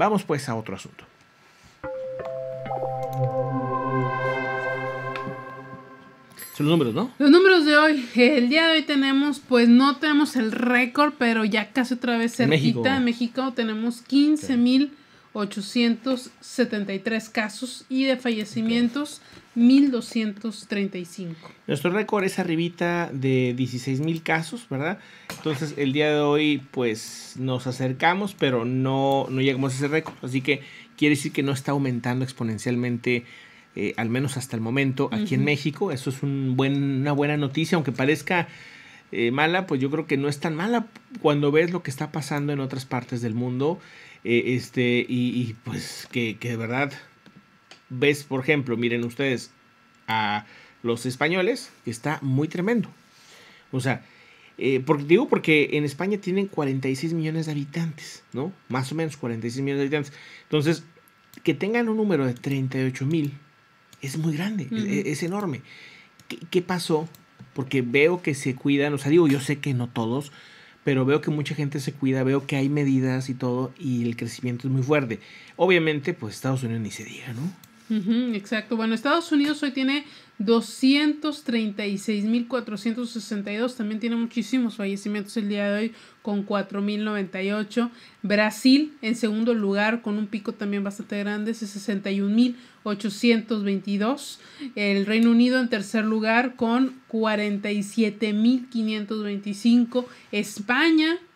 Vamos pues a otro asunto. Son los números, ¿no? Los números de hoy. El día de hoy tenemos, pues no tenemos el récord, pero ya casi otra vez cerquita de México. Tenemos 15 mil. 873 casos y de fallecimientos 1235. Nuestro récord es arribita de 16000 casos, ¿verdad? Entonces el día de hoy pues nos acercamos, pero no, no llegamos a ese récord, así que quiere decir que no está aumentando exponencialmente. Eh, al menos hasta el momento aquí en México, eso es un buen, una buena noticia, aunque parezca eh, mala, pues yo creo que no es tan mala cuando ves lo que está pasando en otras partes del mundo eh, este, y, pues que, que, de verdad ves, por ejemplo, miren ustedes a los españoles, que está muy tremendo. O sea, eh, porque, digo porque en España tienen 46 millones de habitantes, ¿no? Más o menos 46 millones de habitantes. Entonces, que tengan un número de 38 mil es muy grande, e, es, enorme. ¿Qué, ¿Qué pasó? Porque veo que se cuidan, o sea, digo, yo sé que no todos, pero veo que mucha gente se cuida, veo que hay medidas y todo, y el crecimiento es muy fuerte. Obviamente, pues Estados Unidos ni se diga, ¿no? exacto. Bueno, Estados Unidos hoy tiene 236.462. También tiene muchísimos fallecimientos el día de hoy con 4.098. Brasil en segundo lugar con un pico también bastante grande, 61.822. El Reino Unido en tercer lugar con 47.525. España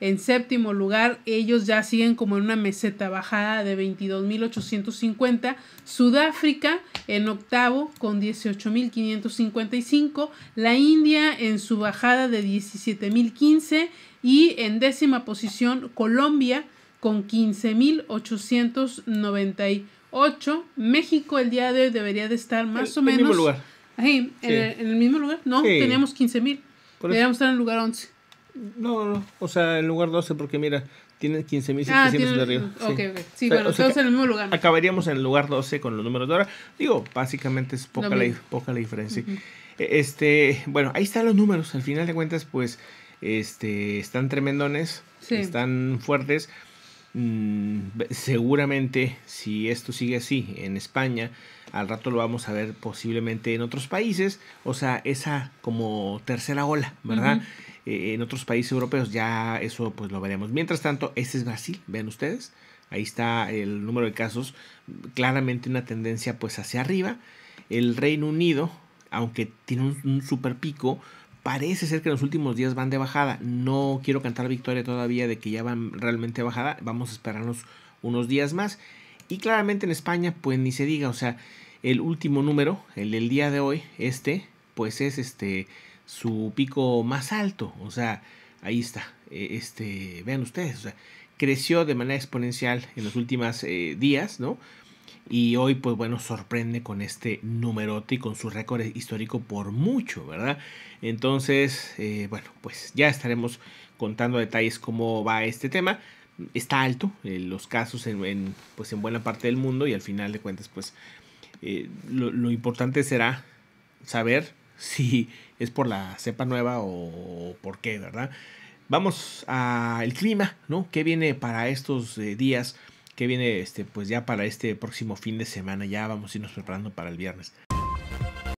En séptimo lugar, ellos ya siguen como en una meseta bajada de 22.850. Sudáfrica en octavo con 18.555. La India en su bajada de 17.015. Y en décima posición, Colombia con 15.898. México el día de hoy debería de estar más o menos... En el Mismo lugar. en, el, mismo lugar. No, teníamos 15.000. Deberíamos estar en el lugar 11. No, no, o sea, en lugar 12, porque mira, tiene 15.700 ah, de arriba. Ok, sí. ok. en el mismo lugar. Acabaríamos en el lugar 12 con los números de ahora. Digo, básicamente es poca, la, poca la diferencia. E-, este, bueno, ahí están los números. Al final de cuentas, pues, este, están tremendones, están fuertes. Mm, seguramente si esto sigue así en España, al rato lo vamos a ver posiblemente en otros países, o sea, esa como tercera ola, ¿verdad? Eh, en otros países europeos ya eso pues lo veremos. Mientras tanto, este es Brasil, vean ustedes, ahí está el número de casos, claramente una tendencia pues hacia arriba. El Reino Unido, aunque tiene un super pico, Parece ser que los últimos días van de bajada. No quiero cantar victoria todavía de que ya van realmente bajada. Vamos a esperarnos unos días más. Y claramente en España, pues ni se diga. O sea, el último número, el del día de hoy, este, pues es este su pico más alto. O sea, ahí está. E, este, vean ustedes, o sea, creció de manera exponencial en los últimos eh, días, ¿no? y hoy pues bueno sorprende con este numerote y con su récord histórico por mucho, ¿verdad? Entonces, eh, bueno, pues ya estaremos contando detalles cómo va este tema. Está alto en eh, los casos en, pues en buena parte del mundo y al final de cuentas pues eh, lo, lo importante será saber si es por la cepa nueva o por qué, ¿verdad? Vamos al clima, ¿no? ¿Qué viene para estos días? que viene este, pues ya para este próximo fin de semana. Ya vamos a irnos preparando para el viernes.